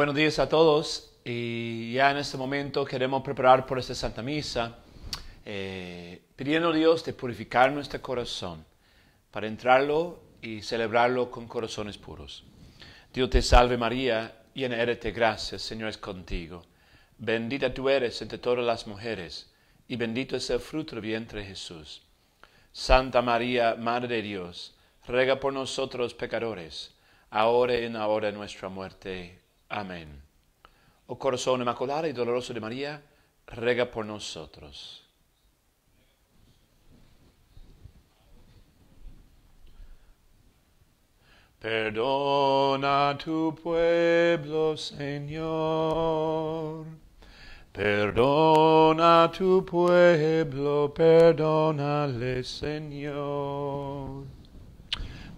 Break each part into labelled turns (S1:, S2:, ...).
S1: Buenos días a todos y ya en este momento queremos preparar por esta Santa Misa, eh, pidiendo a Dios de purificar nuestro corazón para entrarlo y celebrarlo con corazones puros. Dios te salve María, llena eres de gracia, Señor es contigo. Bendita tú eres entre todas las mujeres y bendito es el fruto del vientre Jesús. Santa María, Madre de Dios, rega por nosotros pecadores, ahora y en la hora de nuestra muerte. Amén. O corazón inmaculado y doloroso de María, rega por nosotros.
S2: Perdona a tu pueblo, Señor. Perdona a tu pueblo, perdónale, Señor.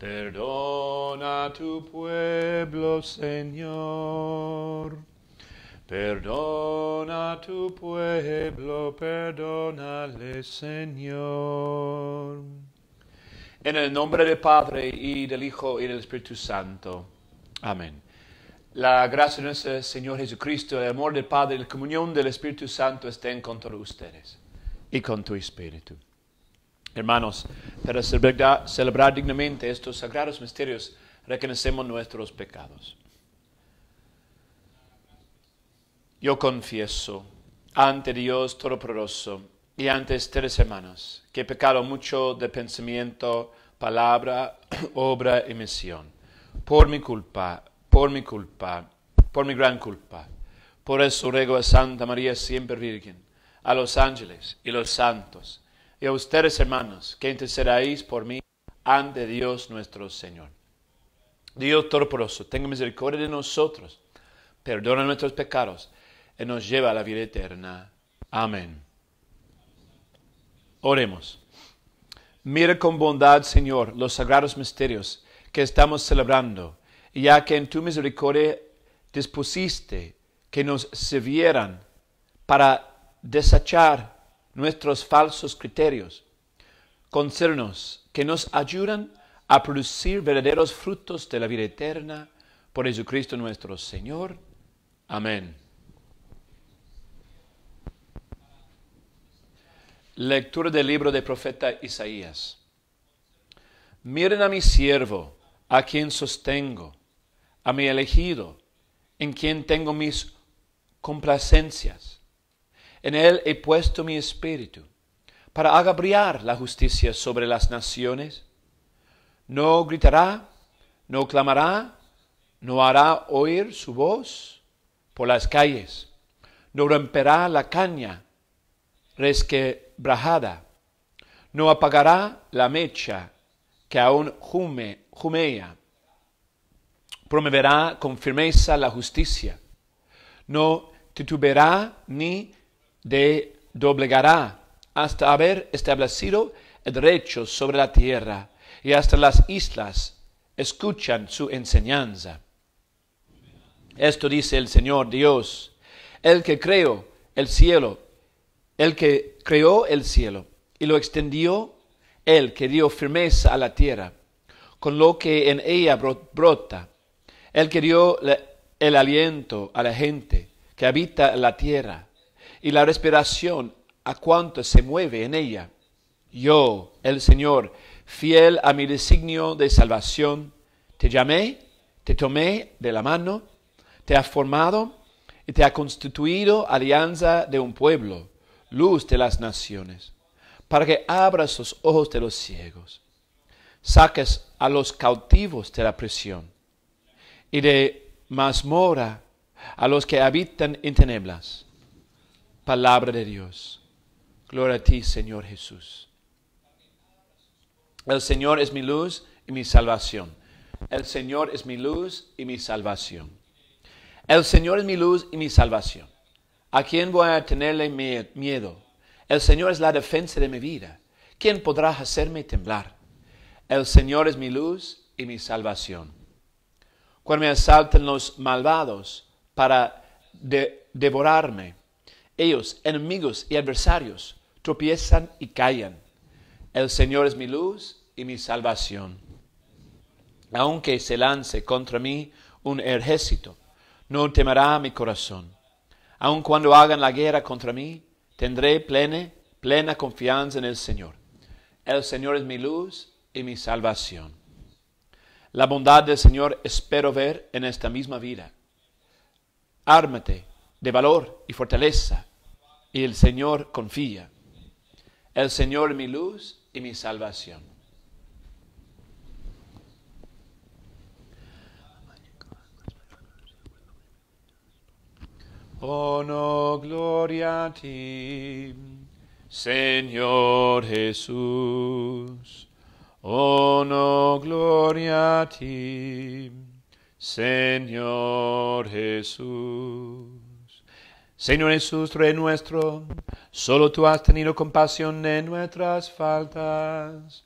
S2: Perdona a tu pueblo, Señor. Perdona a tu pueblo, perdónale, Señor.
S1: En el nombre del Padre y del Hijo y del Espíritu Santo. Amén. La gracia de nuestro Señor Jesucristo, el amor del Padre y la comunión del Espíritu Santo estén con todos ustedes y con tu Espíritu. Hermanos, para celebrar, dignamente estos sagrados misterios, reconocemos nuestros pecados. Yo confieso ante Dios Todopoderoso y ante ustedes, hermanos, que he pecado mucho de pensamiento, palabra, obra y misión. Por mi culpa, por mi culpa, por mi gran culpa. Por eso ruego a Santa María, siempre Virgen, a los ángeles y los santos y a ustedes, hermanos, que intercedáis por mí ante Dios nuestro Señor. Dios Todopoderoso, tenga misericordia de nosotros, perdona nuestros pecados y nos lleva a la vida eterna. Amén. Oremos. Mira con bondad, Señor, los sagrados misterios que estamos celebrando, ya que en tu misericordia dispusiste que nos sirvieran para desachar, nuestros falsos criterios, concernos que nos ayudan a producir verdaderos frutos de la vida eterna por Jesucristo nuestro Señor. Amén. Lectura del libro del profeta Isaías. Miren a mi siervo, a quien sostengo, a mi elegido, en quien tengo mis complacencias. En él he puesto mi espíritu, para agabriar la justicia sobre las naciones. No gritará, no clamará, no hará oír su voz por las calles, no romperá la caña resquebrajada, no apagará la mecha que aún jume, jumea, promoverá con firmeza la justicia, no titubeará ni de doblegará hasta haber establecido el derecho sobre la tierra, y hasta las islas escuchan su enseñanza. Esto dice el Señor Dios, el que creó el cielo, el que creó el cielo y lo extendió, el que dio firmeza a la tierra, con lo que en ella brota, el que dio el aliento a la gente que habita la tierra y la respiración a cuanto se mueve en ella. Yo, el Señor, fiel a mi designio de salvación, te llamé, te tomé de la mano, te ha formado y te ha constituido alianza de un pueblo, luz de las naciones, para que abras los ojos de los ciegos, saques a los cautivos de la prisión y de mazmorra a los que habitan en tinieblas palabra de Dios. Gloria a ti, Señor Jesús. El Señor es mi luz y mi salvación. El Señor es mi luz y mi salvación. El Señor es mi luz y mi salvación. ¿A quién voy a tenerle miedo? El Señor es la defensa de mi vida. ¿Quién podrá hacerme temblar? El Señor es mi luz y mi salvación. Cuando me asaltan los malvados para devorarme, ellos, enemigos y adversarios, tropiezan y callan. El Señor es mi luz y mi salvación. Aunque se lance contra mí un ejército, no temerá mi corazón. Aun cuando hagan la guerra contra mí, tendré plena, plena confianza en el Señor. El Señor es mi luz y mi salvación. La bondad del Señor espero ver en esta misma vida. Ármate de valor y fortaleza. Y el Señor confía. El Señor mi luz y mi salvación.
S2: Oh no, gloria a ti, Señor Jesús. Oh no, gloria a ti, Señor Jesús. Señor Jesús, Rey nuestro, solo tú has tenido compasión de nuestras faltas.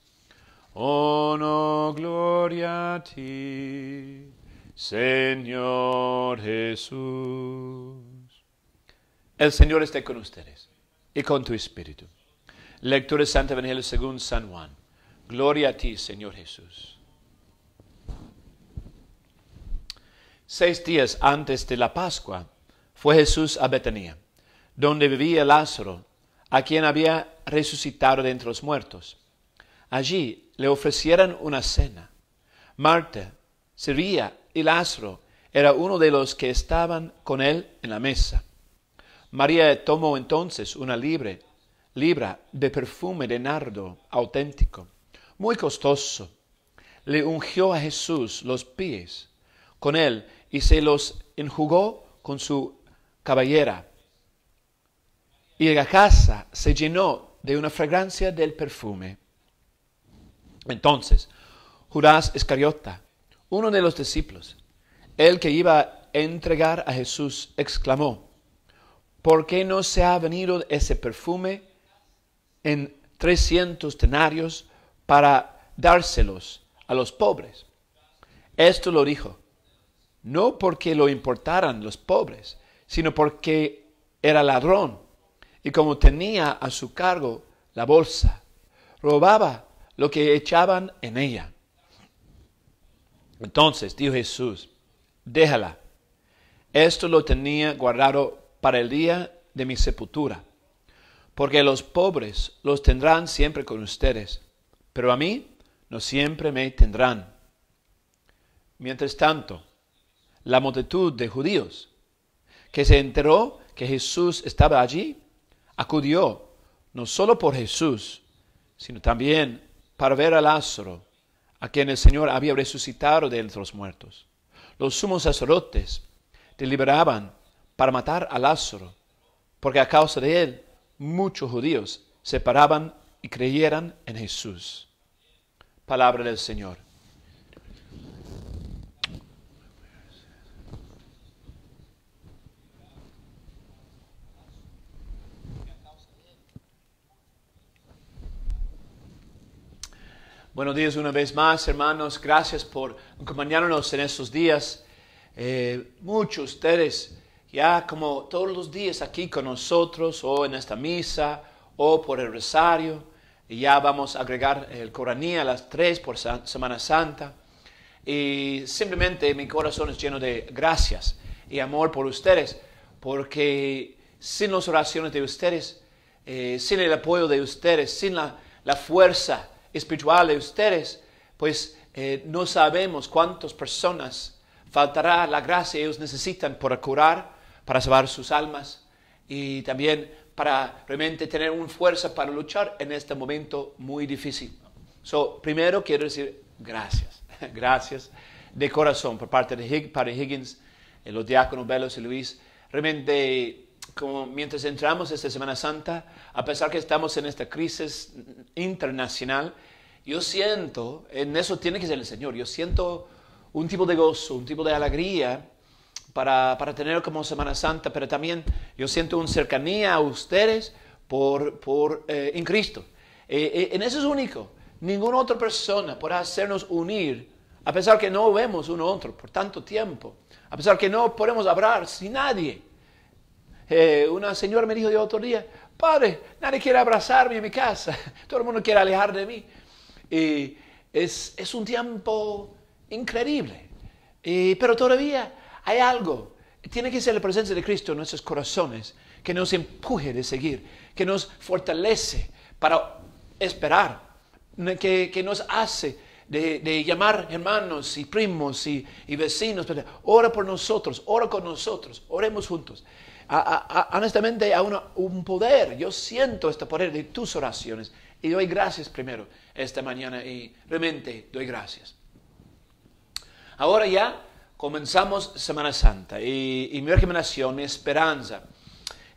S2: Oh, no, gloria a ti, Señor Jesús.
S1: El Señor esté con ustedes y con tu espíritu. Lectura de Santo Evangelio según San Juan. Gloria a ti, Señor Jesús. Seis días antes de la Pascua, fue Jesús a Betania, donde vivía Lázaro, a quien había resucitado de entre los muertos. Allí le ofrecieron una cena. Marta servía y Lázaro era uno de los que estaban con él en la mesa. María tomó entonces una libre, libra de perfume de nardo auténtico, muy costoso. Le ungió a Jesús los pies con él y se los enjugó con su caballera Y la casa se llenó de una fragancia del perfume. Entonces, Judas escariota uno de los discípulos, el que iba a entregar a Jesús, exclamó, ¿por qué no se ha venido ese perfume en 300 denarios para dárselos a los pobres? Esto lo dijo, no porque lo importaran los pobres, sino porque era ladrón y como tenía a su cargo la bolsa, robaba lo que echaban en ella. Entonces dijo Jesús, déjala, esto lo tenía guardado para el día de mi sepultura, porque los pobres los tendrán siempre con ustedes, pero a mí no siempre me tendrán. Mientras tanto, la multitud de judíos que se enteró que Jesús estaba allí, acudió no solo por Jesús, sino también para ver a Lázaro, a quien el Señor había resucitado de entre los muertos. Los sumos sacerdotes deliberaban para matar a Lázaro, porque a causa de él muchos judíos se paraban y creyeran en Jesús. Palabra del Señor. Buenos días una vez más, hermanos. Gracias por acompañarnos en estos días. Eh, muchos ustedes, ya como todos los días aquí con nosotros, o en esta misa, o por el rosario, ya vamos a agregar el Coranía a las tres por Semana Santa. Y simplemente mi corazón es lleno de gracias y amor por ustedes, porque sin las oraciones de ustedes, eh, sin el apoyo de ustedes, sin la, la fuerza, espirituales de ustedes, pues eh, no sabemos cuántas personas faltará la gracia ellos necesitan para curar, para salvar sus almas y también para realmente tener una fuerza para luchar en este momento muy difícil. So, primero quiero decir gracias, gracias de corazón por parte de Padre Higgins, eh, los diáconos Velos y Luis. Realmente como mientras entramos esta Semana Santa, a pesar que estamos en esta crisis internacional, yo siento, en eso tiene que ser el Señor, yo siento un tipo de gozo, un tipo de alegría para, tener como Semana Santa, pero también yo siento una cercanía a ustedes por, eh, en Cristo. Eh, eh, en eso es único. Ninguna otra persona podrá hacernos unir, a pesar que no vemos uno a otro por tanto tiempo, a pesar que no podemos hablar sin nadie. una señora me dijo de otro día, padre, nadie quiere abrazarme en mi casa, todo el mundo quiere alejar de mí. Y es, un tiempo increíble. Y, pero todavía hay algo. Tiene que ser la presencia de Cristo en nuestros corazones que nos empuje de seguir, que nos fortalece para esperar, que, nos hace de, llamar hermanos y primos y, vecinos, ora por nosotros, ora con nosotros, oremos juntos. honestamente, hay un poder, yo siento este poder de tus oraciones, y doy gracias primero esta mañana y realmente doy gracias. Ahora ya comenzamos Semana Santa y, mi recomendación, mi esperanza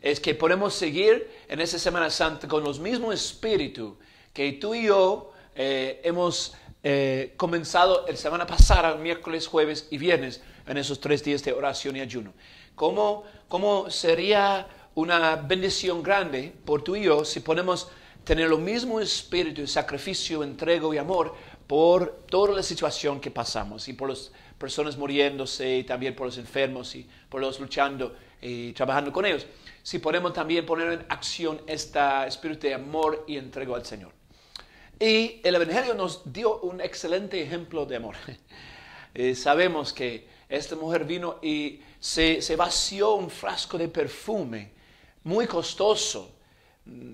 S1: es que podemos seguir en esa Semana Santa con los mismos espíritu que tú y yo eh, hemos eh, comenzado la semana pasada, miércoles, jueves y viernes, en esos tres días de oración y ayuno. ¿Cómo, cómo sería una bendición grande por tú y yo si ponemos tener lo mismo espíritu, de sacrificio, entrego y amor por toda la situación que pasamos y por las personas muriéndose y también por los enfermos y por los luchando y trabajando con ellos. Si podemos también poner en acción este espíritu de amor y entrego al Señor. Y el Evangelio nos dio un excelente ejemplo de amor. Eh, sabemos que esta mujer vino y se vació un frasco de perfume muy costoso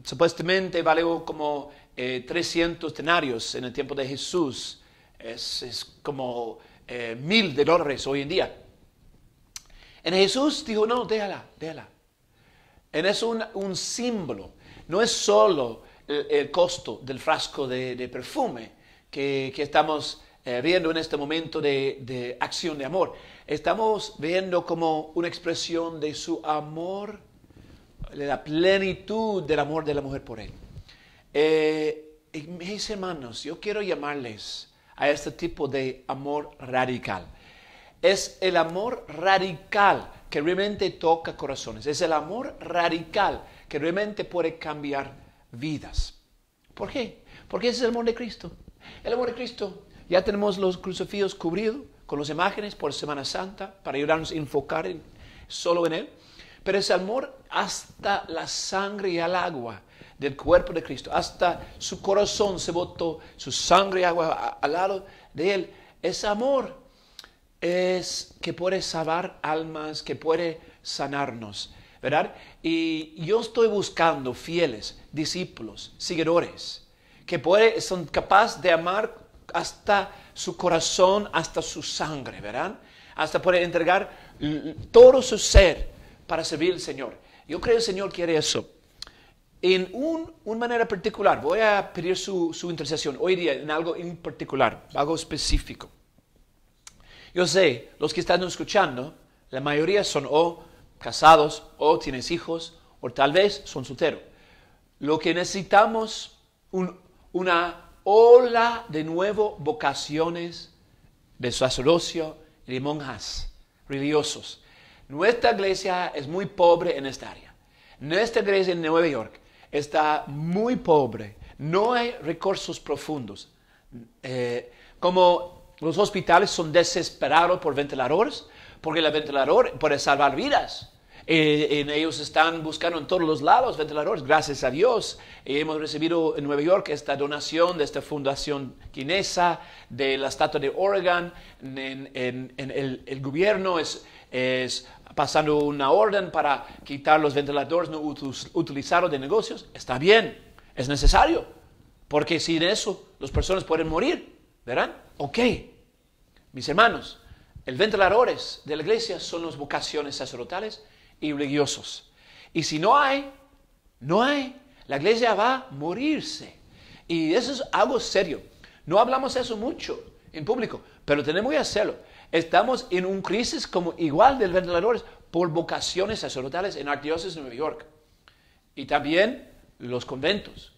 S1: Supuestamente valió como eh, 300 denarios en el tiempo de Jesús. Es, como eh, mil de dólares hoy en día. En Jesús dijo, no, déjala, déjala. En es un, símbolo. No es solo el, costo del frasco de, perfume que, estamos eh, viendo en este momento de acción de amor. Estamos viendo como una expresión de su amor de la plenitud del amor de la mujer por él. Eh, mis hermanos, yo quiero llamarles a este tipo de amor radical. Es el amor radical que realmente toca corazones. Es el amor radical que realmente puede cambiar vidas. ¿Por qué? Porque ese es el amor de Cristo. El amor de Cristo. Ya tenemos los crucifijos cubridos con las imágenes por Semana Santa para ayudarnos a enfocar en, solo en Él. Pero ese amor hasta la sangre y al agua del cuerpo de Cristo, hasta su corazón se botó, su sangre y agua al lado de él. Ese amor es que puede salvar almas, que puede sanarnos, ¿verdad? Y yo estoy buscando fieles, discípulos, seguidores, que son capaces de amar hasta su corazón, hasta su sangre, ¿verdad? Hasta poder entregar todo su ser para servir al Señor. Yo creo que el Señor quiere eso. En un, una manera particular, voy a pedir su, su intercesión hoy día en algo en particular, algo específico. Yo sé, los que están escuchando, la mayoría son o casados, o tienen hijos, o tal vez son solteros. Lo que necesitamos un, una ola de nuevo vocaciones de sacerdocio y de monjas religiosos. Nuestra iglesia es muy pobre en esta área. Nuestra iglesia en Nueva York está muy pobre. No hay recursos profundos. Eh, como los hospitales son desesperados por ventiladores, porque el ventilador puede salvar vidas. Eh, ellos están buscando en todos los lados ventiladores, gracias a Dios. hemos recibido en Nueva York esta donación de esta fundación chinesa, de la estatua de Oregon. el, gobierno es pasando una orden para quitar los ventiladores no utilizados de negocios, está bien, es necesario, porque sin eso las personas pueden morir, ¿verdad? Ok, mis hermanos, el ventiladores de la iglesia son las vocaciones sacerdotales y religiosos. Y si no hay, no hay, la iglesia va a morirse. Y eso es algo serio. No hablamos eso mucho en público, pero tenemos que hacerlo. Estamos en un crisis como igual de ventiladores por vocaciones sacerdotales en Arquidiócesis de Nueva York. Y también los conventos.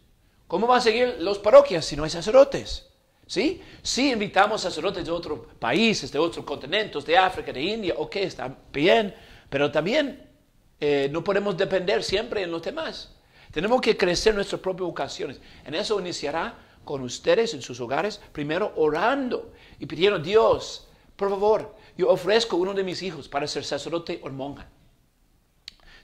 S1: ¿Cómo van a seguir los parroquias si no hay sacerdotes? ¿Sí? Sí invitamos sacerdotes de otros países, de otros continentes, de África, de India, ok, está bien, pero también eh, no podemos depender siempre en los demás. Tenemos que crecer nuestras propias vocaciones. En eso iniciará con ustedes en sus hogares, primero orando y pidiendo a Dios por favor, yo ofrezco uno de mis hijos para ser sacerdote o monja.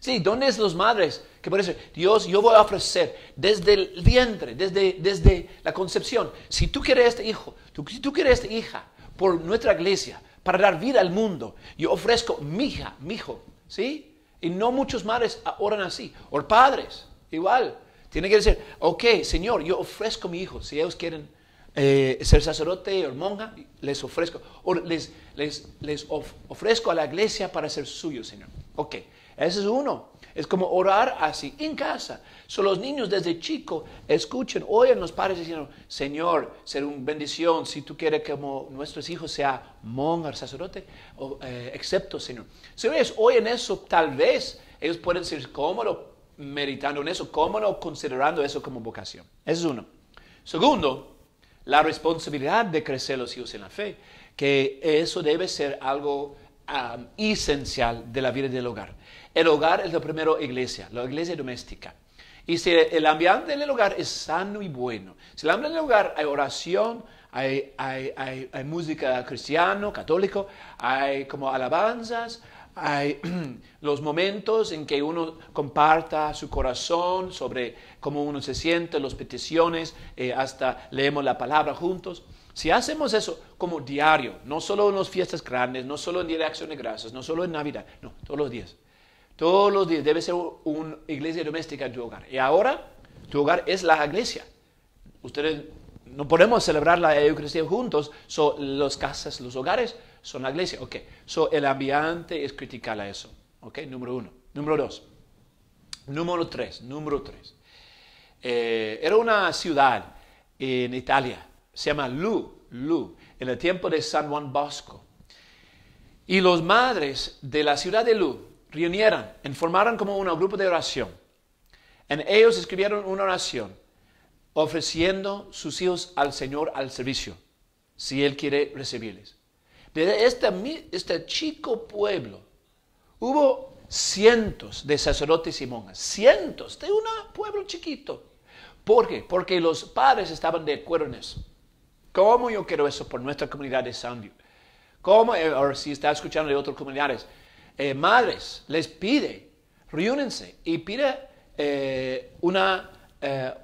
S1: Sí, ¿dónde es los madres? Que pueden decir, Dios, yo voy a ofrecer desde el vientre, desde, desde la concepción. Si tú quieres este hijo, tú, si tú quieres esta hija, por nuestra iglesia, para dar vida al mundo, yo ofrezco mi hija, mi hijo, ¿sí? Y no muchos madres oran así, o padres, igual. Tiene que decir, ok, Señor, yo ofrezco mi hijo, si ellos quieren eh, ser sacerdote o monja, les ofrezco, o les, les, ofrezco a la iglesia para ser suyo, Señor. Ok, ese es uno. Es como orar así, en casa. son los niños desde chico escuchen, oyen los padres diciendo, Señor, ser un bendición si tú quieres que nuestros hijos sean monja sacerdote, o, eh, excepto, Señor. Si hoy oyen eso, tal vez ellos pueden ser lo meditando en eso, lo considerando eso como vocación. Ese es uno. Segundo, la responsabilidad de crecer los hijos en la fe, que eso debe ser algo esencial de la vida del hogar. El hogar es la primera iglesia, la iglesia doméstica. Y si el ambiente del hogar es sano y bueno, si el ambiente del hogar hay oración, hay, hay música cristiano, católico, hay como alabanzas, hay los momentos en que uno comparta su corazón sobre cómo uno se siente, las peticiones, eh, hasta leemos la palabra juntos. Si hacemos eso como diario, no solo en las fiestas grandes, no solo en Día de Acción de Gracias, no solo en Navidad, no, todos los días. Todos los días debe ser una iglesia doméstica en tu hogar. Y ahora tu hogar es la iglesia. Ustedes no podemos celebrar la Eucaristía juntos, son las casas, los hogares son la iglesia. Ok, so, el ambiente es criticar a eso. Ok, número uno. Número dos. Número tres. Número tres. Eh, era una ciudad en Italia, se llama Lu, Lu, en el tiempo de San Juan Bosco. Y los madres de la ciudad de Lu reunieron, formaron como un grupo de oración. En ellos escribieron una oración ofreciendo sus hijos al Señor al servicio, si Él quiere recibirles. De este, chico pueblo hubo cientos de sacerdotes y monjas, cientos de un pueblo chiquito. ¿Por qué? Porque los padres estaban de acuerdo en eso. ¿Cómo yo quiero eso por nuestra comunidad de Diego? ¿Cómo? Eh, si está escuchando de otras comunidades. Eh, madres, les pide, reúnense y pide eh, una,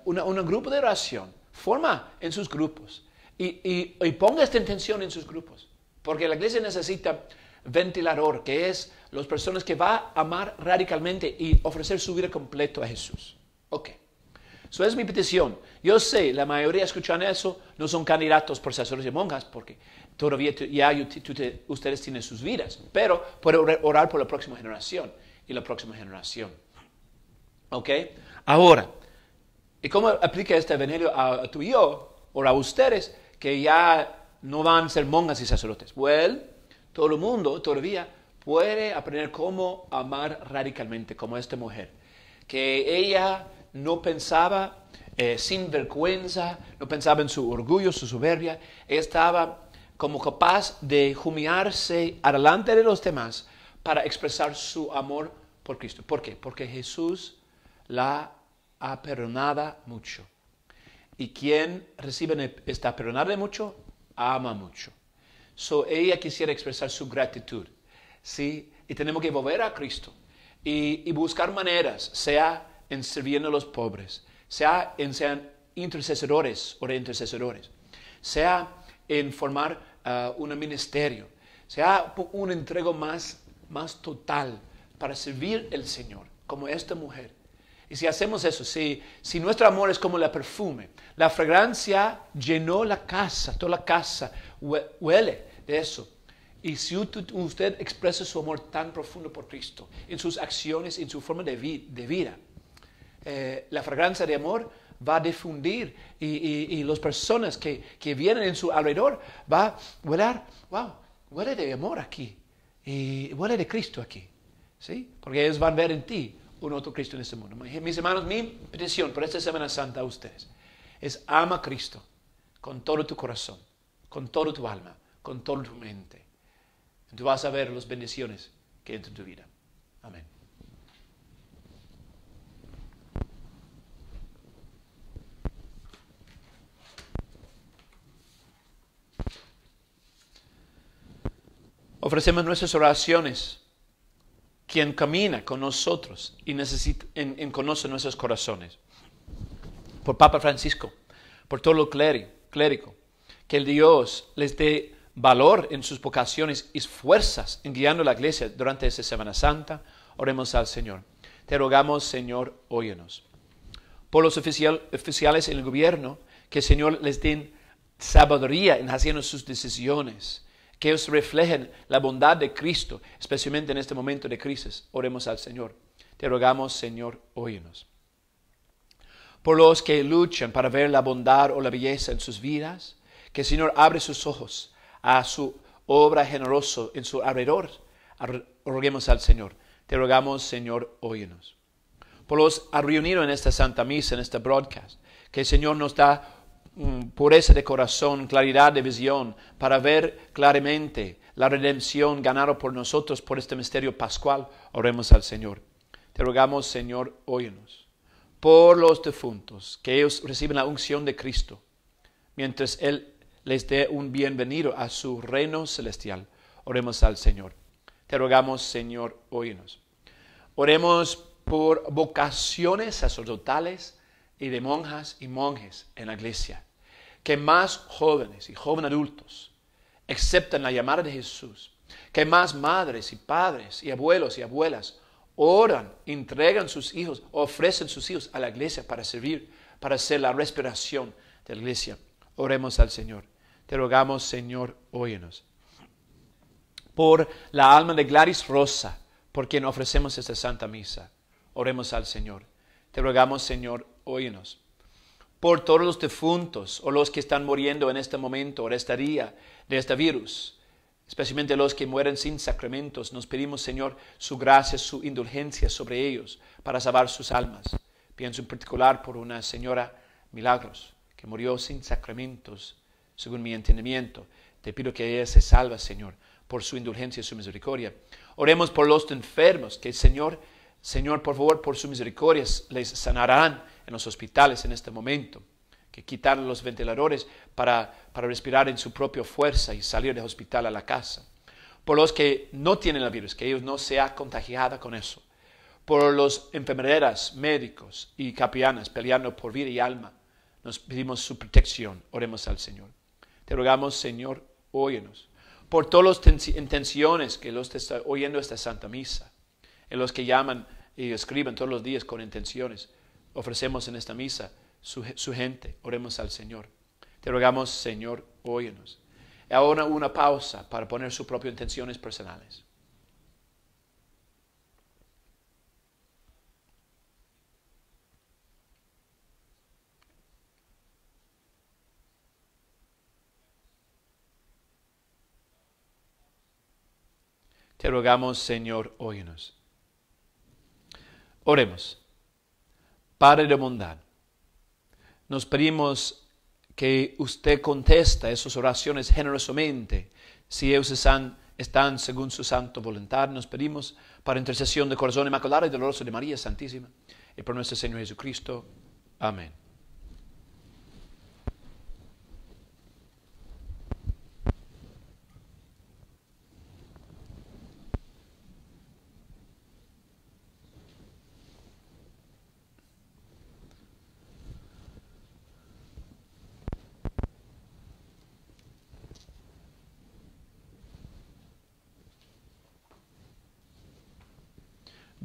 S1: una, un grupo de oración. Forma en sus grupos y, y ponga esta intención en sus grupos. Porque la iglesia necesita ventilador, que es las personas que va a amar radicalmente y ofrecer su vida completa a Jesús. Ok. Esa es mi petición. Yo sé, la mayoría escuchan eso, no son candidatos por sacerdotes y monjas, porque todavía ya ustedes tienen sus vidas, pero pueden orar por la próxima generación y la próxima generación. ¿Ok? Ahora, ¿y cómo aplica este evangelio a, a tú y yo, o a ustedes que ya no van ser mongas y sacerdotes. Bueno, todo el mundo todavía puede aprender cómo amar radicalmente, como esta mujer, que ella no pensaba eh, sin vergüenza, no pensaba en su orgullo, su soberbia, ella estaba como capaz de humillarse adelante de los demás para expresar su amor por Cristo. ¿Por qué? Porque Jesús la ha perdonado mucho. ¿Y quién recibe esta perdonada mucho? ama mucho. So, ella quisiera expresar su gratitud, ¿sí? Y tenemos que volver a Cristo y, buscar maneras, sea en sirviendo a los pobres, sea en ser intercesores o intercesores, sea en formar uh, un ministerio, sea un entrego más, más total para servir al Señor, como esta mujer y si hacemos eso, si, si nuestro amor es como el perfume, la fragancia llenó la casa, toda la casa huele de eso. Y si usted expresa su amor tan profundo por Cristo, en sus acciones, en su forma de, vida, eh, la fragancia de amor va a difundir y, las personas que, vienen en su alrededor va a huelar, wow, huele de amor aquí y huele de Cristo aquí, ¿sí? Porque ellos van a ver en ti un otro Cristo en este mundo. Mis hermanos, mi petición por esta Semana Santa a ustedes es ama a Cristo con todo tu corazón, con todo tu alma, con toda tu mente. tú vas a ver las bendiciones que entran en tu vida. Amén. Ofrecemos nuestras oraciones quien camina con nosotros y en, conoce nuestros corazones. Por Papa Francisco, por todo lo clérigo, que el Dios les dé valor en sus vocaciones y fuerzas en guiando la iglesia durante esta Semana Santa. Oremos al Señor. Te rogamos, Señor, óyenos. Por los oficiales en el gobierno, que el Señor les den sabiduría en haciendo sus decisiones que os reflejen la bondad de Cristo, especialmente en este momento de crisis. Oremos al Señor. Te rogamos, Señor, óyenos. Por los que luchan para ver la bondad o la belleza en sus vidas, que el Señor abre sus ojos a su obra generosa en su alrededor. Roguemos al Señor. Te rogamos, Señor, óyenos. Por los reunidos en esta Santa Misa, en este broadcast, que el Señor nos da pureza de corazón, claridad de visión, para ver claramente la redención ganada por nosotros por este misterio pascual, oremos al Señor. Te rogamos, Señor, óyenos. Por los defuntos que ellos reciben la unción de Cristo, mientras Él les dé un bienvenido a su reino celestial. Oremos al Señor. Te rogamos, Señor, óyenos. Oremos por vocaciones sacerdotales, y de monjas y monjes en la iglesia, que más jóvenes y jóvenes adultos acepten la llamada de Jesús, que más madres y padres y abuelos y abuelas oran, entregan sus hijos, ofrecen sus hijos a la iglesia para servir, para ser la respiración de la iglesia. Oremos al Señor. Te rogamos, Señor, óyenos. Por la alma de Gladys Rosa, por quien ofrecemos esta santa misa, oremos al Señor. Te rogamos, Señor, óyenos. Por todos los defuntos o los que están muriendo en este momento o en este día de este virus, especialmente los que mueren sin sacramentos, nos pedimos, Señor, su gracia, su indulgencia sobre ellos para salvar sus almas. Pienso en particular por una señora Milagros, que murió sin sacramentos, según mi entendimiento. Te pido que ella se salva, Señor, por su indulgencia y su misericordia. Oremos por los enfermos, que Señor, Señor, por favor, por su misericordia les sanarán en los hospitales en este momento, que quitaron los ventiladores para, respirar en su propia fuerza y salir del hospital a la casa. Por los que no tienen la virus, que ellos no se contagiados con eso. Por los enfermeras, médicos y capianas peleando por vida y alma. Nos pedimos su protección. Oremos al Señor. Te rogamos, Señor, óyenos. Por todas las intenciones que los están oyendo esta Santa Misa, en los que llaman y escriben todos los días con intenciones ofrecemos en esta misa, su, gente. Oremos al Señor. Te rogamos, Señor, óyenos. Ahora una pausa para poner sus propias intenciones personales. Te rogamos, Señor, óyenos. Oremos. Padre de bondad, nos pedimos que usted contesta esas oraciones generosamente, si ellos están, según su santo voluntad. Nos pedimos para intercesión de corazón inmaculado y doloroso de María Santísima y por nuestro Señor Jesucristo. Amén.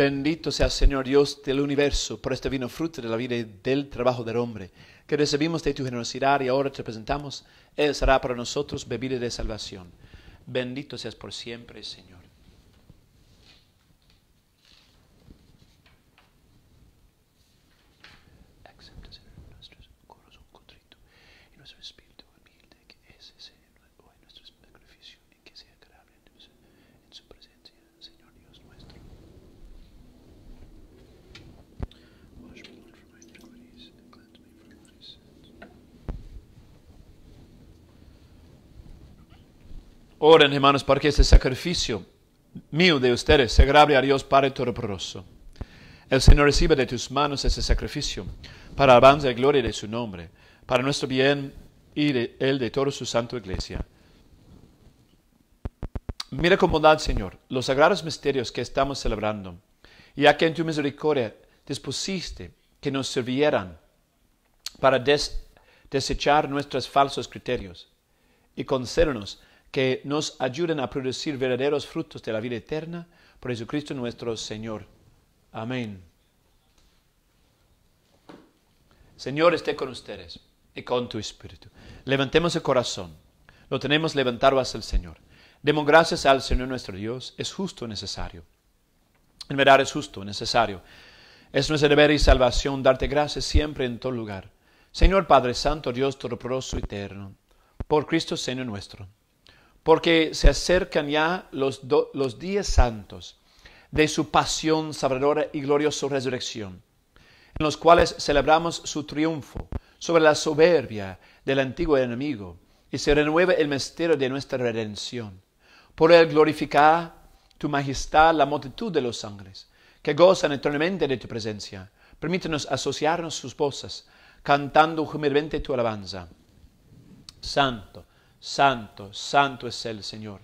S1: Bendito sea Señor Dios del universo por este vino fruto de la vida y del trabajo del hombre que recibimos de tu generosidad y ahora te presentamos. Él será para nosotros bebida de salvación. Bendito seas por siempre, Señor. Oren, hermanos, para que este sacrificio mío de ustedes sea grave a Dios Padre Todopoderoso. El Señor reciba de tus manos este sacrificio para alabanza y gloria de su nombre, para nuestro bien y el de toda su santa iglesia. Mira con bondad, Señor, los sagrados misterios que estamos celebrando, ya que en tu misericordia dispusiste que nos sirvieran para desechar nuestros falsos criterios y concedernos que nos ayuden a producir verdaderos frutos de la vida eterna por Jesucristo nuestro Señor. Amén. Señor esté con ustedes y con tu espíritu. Levantemos el corazón. Lo tenemos levantado hacia el Señor. Demos gracias al Señor nuestro Dios. Es justo y necesario. En verdad es justo y necesario. Es nuestro deber y salvación darte gracias siempre en todo lugar. Señor Padre Santo, Dios Todopoderoso Eterno, por Cristo Señor nuestro porque se acercan ya los, días santos de su pasión salvadora y gloriosa resurrección, en los cuales celebramos su triunfo sobre la soberbia del antiguo enemigo y se renueva el misterio de nuestra redención. Por él glorificar tu majestad la multitud de los sangres, que gozan eternamente de tu presencia. Permítenos asociarnos sus voces, cantando humildemente tu alabanza. Santo, Santo, santo es el Señor,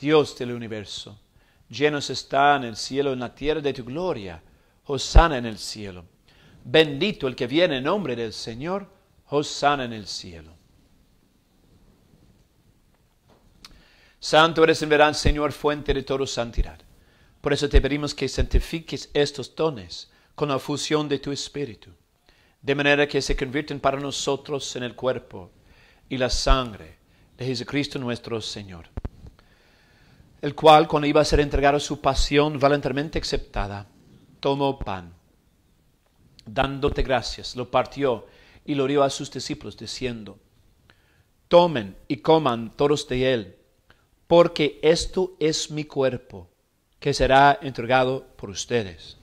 S1: Dios del universo. Llenos está en el cielo, en la tierra de tu gloria. Hosanna en el cielo. Bendito el que viene en nombre del Señor. Hosanna en el cielo. Santo eres en verdad, Señor, fuente de toda santidad. Por eso te pedimos que santifiques estos dones con la fusión de tu Espíritu, de manera que se convierten para nosotros en el cuerpo y la sangre de Jesucristo nuestro Señor, el cual, cuando iba a ser entregado su pasión valentemente aceptada, tomó pan, dándote gracias, lo partió y lo dio a sus discípulos, diciendo, tomen y coman todos de él, porque esto es mi cuerpo, que será entregado por ustedes.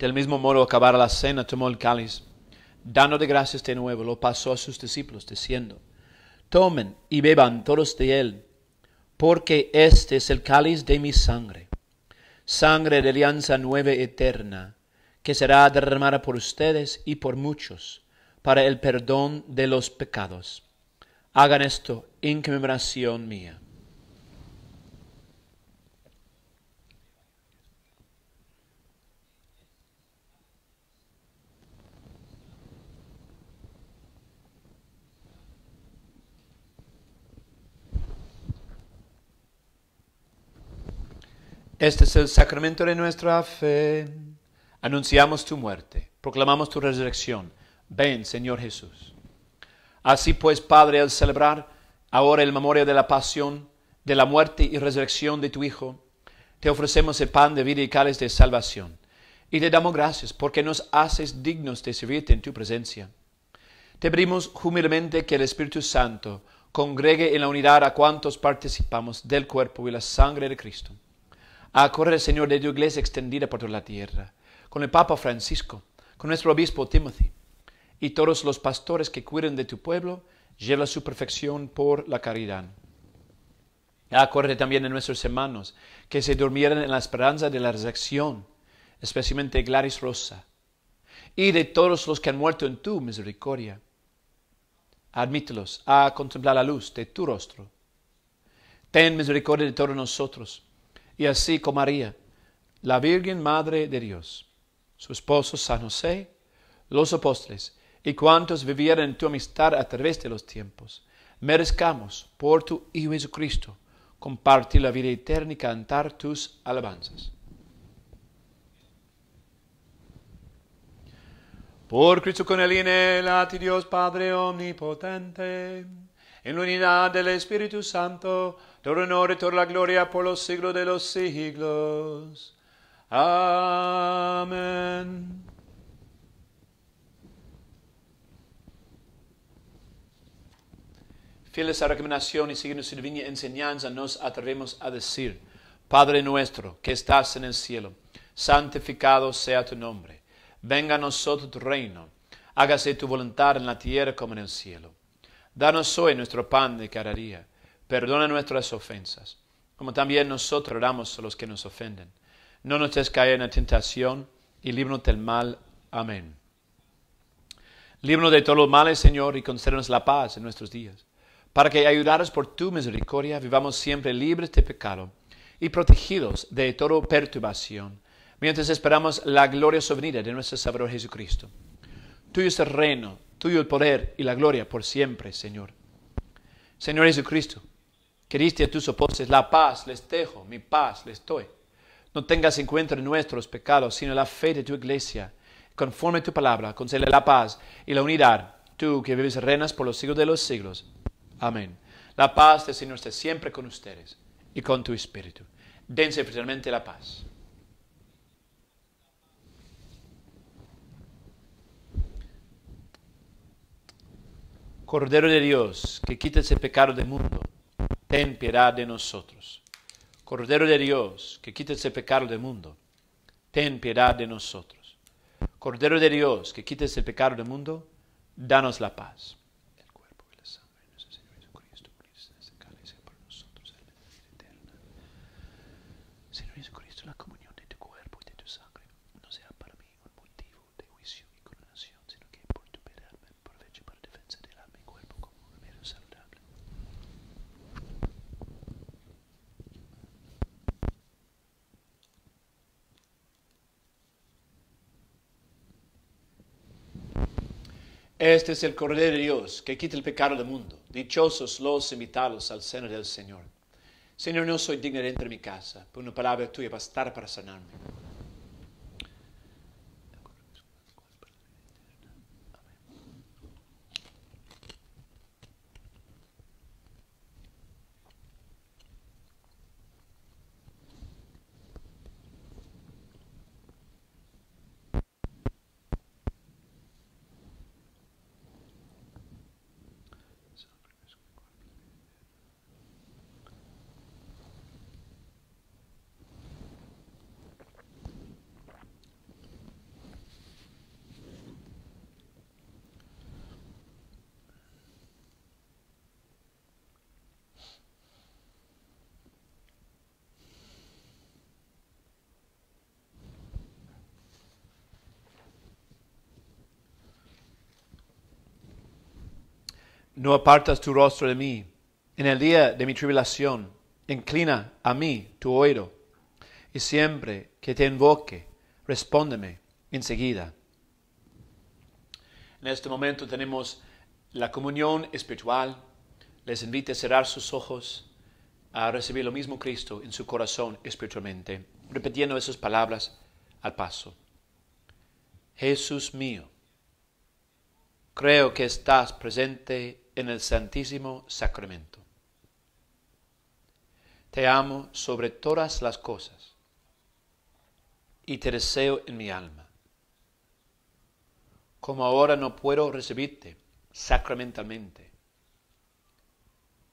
S1: Del mismo modo, acabar la cena, tomó el cáliz, dando de gracias de nuevo, lo pasó a sus discípulos, diciendo, tomen y beban todos de él, porque este es el cáliz de mi sangre, sangre de alianza nueva eterna, que será derramada por ustedes y por muchos, para el perdón de los pecados. Hagan esto en conmemoración mía. Este es el sacramento
S2: de nuestra fe.
S1: Anunciamos tu muerte, proclamamos tu resurrección. Ven, Señor Jesús. Así pues, Padre, al celebrar ahora el memoria de la pasión, de la muerte y resurrección de tu Hijo, te ofrecemos el pan de vida y de salvación. Y te damos gracias porque nos haces dignos de servirte en tu presencia. Te pedimos humildemente que el Espíritu Santo congregue en la unidad a cuantos participamos del cuerpo y la sangre de Cristo a el Señor de tu iglesia extendida por toda la tierra, con el Papa Francisco, con nuestro obispo Timothy y todos los pastores que cuiden de tu pueblo, lleva su perfección por la caridad. Acuérdate ah, también de nuestros hermanos que se durmieron en la esperanza de la resurrección, especialmente Gladys Rosa, y de todos los que han muerto en tu misericordia. Admítelos a contemplar la luz de tu rostro. Ten misericordia de todos nosotros y así como María, la Virgen Madre de Dios, su esposo San José, los apóstoles y cuantos vivieron en tu amistad a través de los tiempos, merezcamos por tu Hijo Jesucristo compartir la vida eterna y cantar tus alabanzas.
S2: Por Cristo con el y Dios Padre Omnipotente, en la unidad del Espíritu Santo, todo honor y toda la gloria por los siglos de los siglos. Amén.
S1: Fieles a recomendación y siguiendo su divina enseñanza, nos atrevemos a decir, Padre nuestro que estás en el cielo, santificado sea tu nombre, venga a nosotros tu reino, hágase tu voluntad en la tierra como en el cielo. Danos hoy nuestro pan de cada perdona nuestras ofensas, como también nosotros oramos a los que nos ofenden. No nos dejes caer en la tentación y líbranos del mal. Amén. Líbranos de todos los males, Señor, y concédenos la paz en nuestros días, para que, ayudados por tu misericordia, vivamos siempre libres de pecado y protegidos de toda perturbación, mientras esperamos la gloria soberana de nuestro Salvador Jesucristo. Tuyo es el reino, tuyo el poder y la gloria por siempre, Señor. Señor Jesucristo, Queriste a tus la paz les dejo, mi paz les doy. No tengas en cuenta nuestros pecados, sino la fe de tu iglesia. Conforme a tu palabra, concede la paz y la unidad, tú que vives reinas por los siglos de los siglos. Amén. La paz del Señor esté siempre con ustedes y con tu espíritu. Dense especialmente la paz. Cordero de Dios, que quites el pecado del mundo ten piedad de nosotros. Cordero de Dios, que quites el pecado del mundo, ten piedad de nosotros. Cordero de Dios, que quites el pecado del mundo, danos la paz. Este es el Cordero de Dios que quita el pecado del mundo. Dichosos los invitados al seno del Señor. Señor, no soy digno de entrar en mi casa, pero una palabra tuya bastará para sanarme. No apartas tu rostro de mí. En el día de mi tribulación, inclina a mí tu oído. Y siempre que te invoque, respóndeme enseguida. En este momento tenemos la comunión espiritual. Les invito a cerrar sus ojos, a recibir lo mismo Cristo en su corazón espiritualmente, repitiendo esas palabras al paso. Jesús mío, creo que estás presente en el Santísimo Sacramento. Te amo sobre todas las cosas y te deseo en mi alma. Como ahora no puedo recibirte sacramentalmente,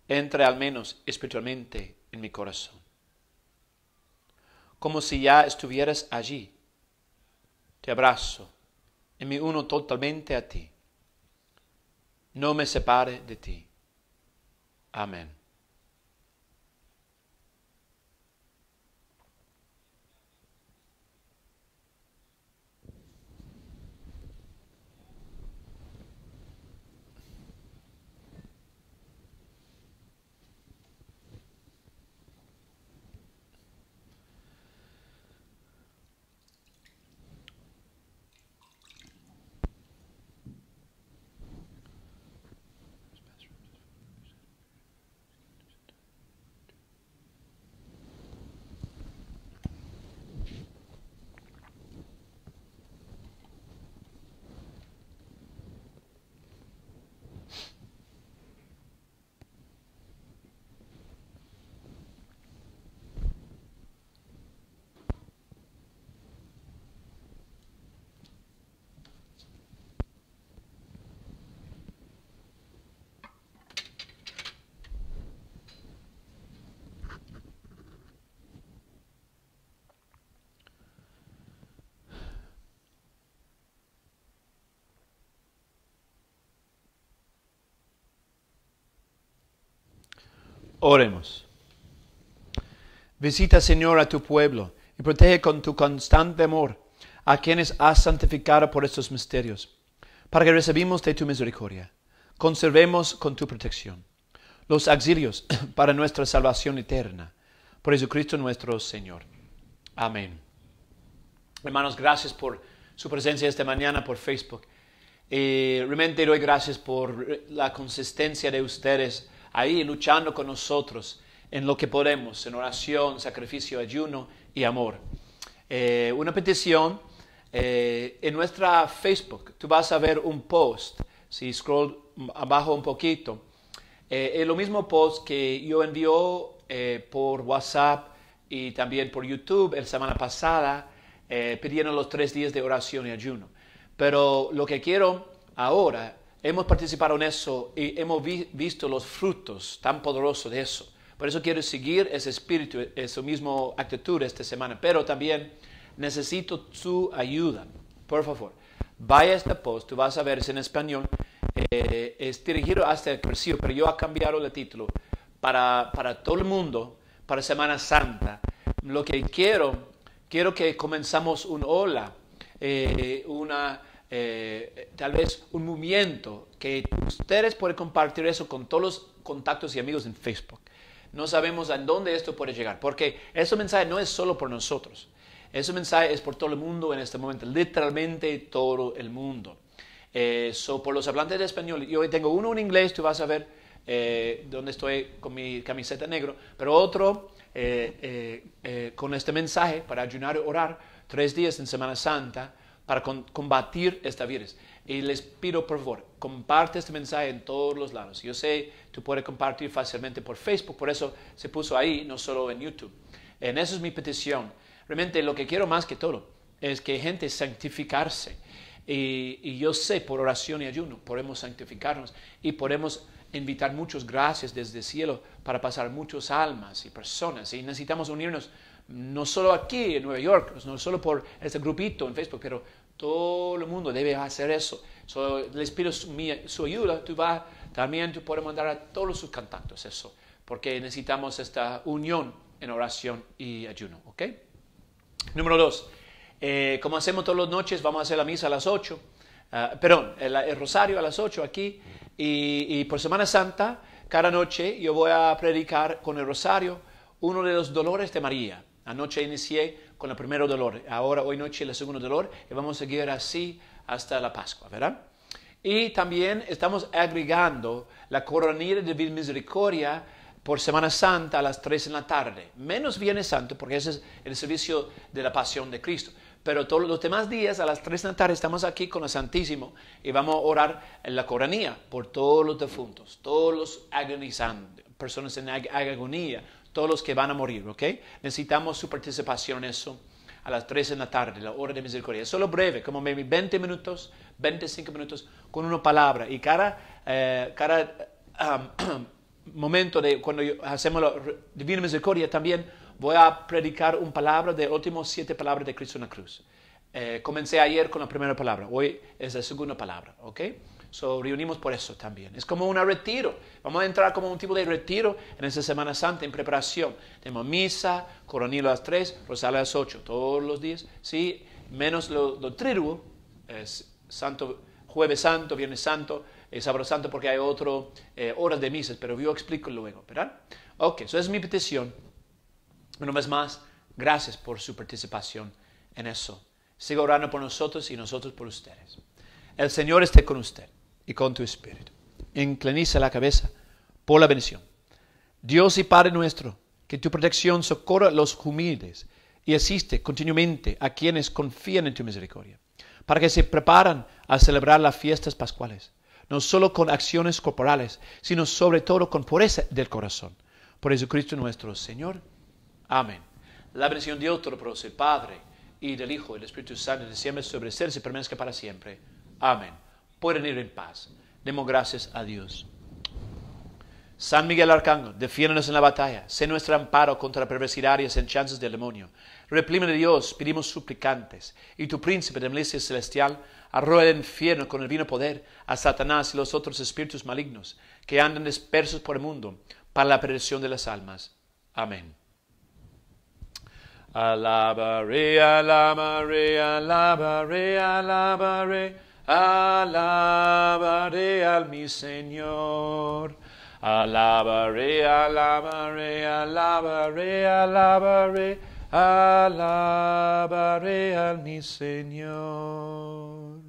S1: entra al menos espiritualmente en mi corazón. Como si ya estuvieras allí, te abrazo y me uno totalmente a ti non mi separe di te. Amen. Oremos. Visita, Señor, a tu pueblo y protege con tu constante amor a quienes has santificado por estos misterios, para que recibimos de tu misericordia. Conservemos con tu protección los auxilios para nuestra salvación eterna. Por Jesucristo nuestro Señor. Amén. Hermanos, gracias por su presencia esta mañana por Facebook. Y eh, realmente doy gracias por la consistencia de ustedes ahí luchando con nosotros en lo que podemos, en oración, sacrificio, ayuno y amor. Eh, una petición, eh, en nuestra Facebook tú vas a ver un post, si scroll abajo un poquito, eh, es lo mismo post que yo envió eh, por WhatsApp y también por YouTube la semana pasada, pidiendo los tres días de oración y ayuno. Pero lo que quiero ahora Hemos participado en eso y hemos visto los frutos tan poderosos de eso. Por eso quiero seguir ese espíritu, esa misma actitud esta semana. Pero también necesito su ayuda. Por favor, vaya a este post, tú vas a ver, es en español, eh, es dirigido hasta el este cursillo, pero yo he cambiado el título para, todo el mundo, para Semana Santa. Lo que quiero, quiero que comenzamos un hola, eh, una eh, tal vez un movimiento que ustedes pueden compartir eso con todos los contactos y amigos en Facebook. No sabemos a dónde esto puede llegar, porque ese mensaje no es solo por nosotros. Ese mensaje es por todo el mundo en este momento, literalmente todo el mundo. Eh, por los hablantes de español, yo tengo uno en inglés, tú vas a ver eh, dónde estoy con mi camiseta negro, pero otro con este mensaje para ayunar y orar tres días en Semana Santa para combatir este virus. Y les pido, por favor, comparte este mensaje en todos los lados. Yo sé, tú puedes compartir fácilmente por Facebook, por eso se puso ahí, no solo en YouTube. En eso es mi petición. Realmente lo que quiero más que todo es que gente santificarse. Y, yo sé, por oración y ayuno, podemos santificarnos y podemos invitar muchas gracias desde el cielo para pasar muchas almas y personas. Y necesitamos unirnos no solo aquí en Nueva York, no solo por este grupito en Facebook, pero todo el mundo debe hacer eso. les pido su, ayuda, tú vas, también tú puedes mandar a todos sus contactos eso, porque necesitamos esta unión en oración y ayuno, ¿ok? Número dos, eh, como hacemos todas las noches, vamos a hacer la misa a las ocho. Ah, perdón, el, rosario a las 8 aquí, y por Semana Santa, cada noche yo voy a predicar con el rosario uno de los dolores de María. Anoche inicié con el primer dolor, ahora hoy noche el segundo dolor y vamos a seguir así hasta la Pascua, ¿verdad? Y también estamos agregando la coronilla de misericordia por Semana Santa a las 3 en la tarde, menos Viernes Santo, porque ese es el servicio de la pasión de Cristo. Pero todos los demás días a las 3 de la tarde estamos aquí con el Santísimo y vamos a orar en la coronía por todos los defuntos, todos los agonizantes, personas en agonía, todos los que van a morir, ¿ok? Necesitamos su participación en eso a las 3 de la tarde, la hora de misericordia. Solo breve, como 20 minutos, 25 minutos, con una palabra. Y cada, eh, momento de cuando hacemos la divina misericordia también voy a predicar una palabra de últimos siete palabras de Cristo en la cruz. Eh, comencé ayer con la primera palabra, hoy es la segunda palabra, ¿ok? So, reunimos por eso también. Es como un retiro. Vamos a entrar como un tipo de retiro en esta Semana Santa en preparación. Tenemos misa, coronil a las 3, rosales a las 8, todos los días. Sí, menos lo, lo es santo, jueves santo, viernes santo, eh, sábado santo porque hay otro eh, horas de misas, pero yo explico luego, ¿verdad? Ok, eso es mi petición. Una vez más, gracias por su participación en eso. Sigo orando por nosotros y nosotros por ustedes. El Señor esté con usted y con tu espíritu. Incliniza la cabeza por la bendición. Dios y Padre nuestro, que tu protección socorra a los humildes y asiste continuamente a quienes confían en tu misericordia, para que se preparan a celebrar las fiestas pascuales, no solo con acciones corporales, sino sobre todo con pureza del corazón. Por Jesucristo nuestro Señor. Amén. La bendición de Dios Todopoderoso, Padre, y del Hijo y del Espíritu Santo, de siempre sobre ser y permanezca para siempre. Amén pueden ir en paz. Demos gracias a Dios. San Miguel Arcángel, defiéndonos en la batalla, sé nuestro amparo contra la perversidad y las enchanzas del demonio. Reprime de Dios, pedimos suplicantes, y tu príncipe de milicia celestial arroja el infierno con el vino poder a Satanás y los otros espíritus malignos que andan dispersos por el mundo para la perdición de las
S2: almas. Amén. Alabaré, alabaré, alabaré, alabaré. Alabaré al mi Señor. Alabaré, alabaré, alabaré, alabaré, alabaré al mi Señor.